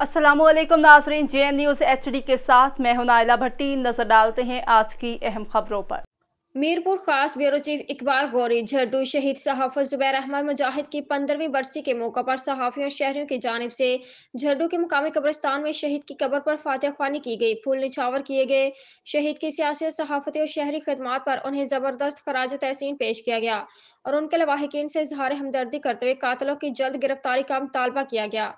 Aslam Nazreen J N news H D के साथ मैं हूं नायला भट्टी नजर डालते हैं आज की अहम खबरों पर मीरपुर खास ब्यूरो चीफ इकबाल गौरी झड्डू शहीद सहाफ़त ज़ुबैर अहमद मुजाहिद की पंद्रहवीं बरसी के मौके पर सहाफ़ियों और शहरियों की जानब से झड्डू के मुकामी कब्रस्तान में शहीद की कब्र पर फातह खानी की गई फूल निछावर किए गए शहीद की सियासी और सहाफ़ती और शहरी खदमात पर उन्हें ज़बरदस्त खराज तहसीन पेश किया गया और उनके लवाहकिन से इजहार हमदर्दी करते हुए कातलों की जल्द गिरफ्तारी का मुतालबा किया गया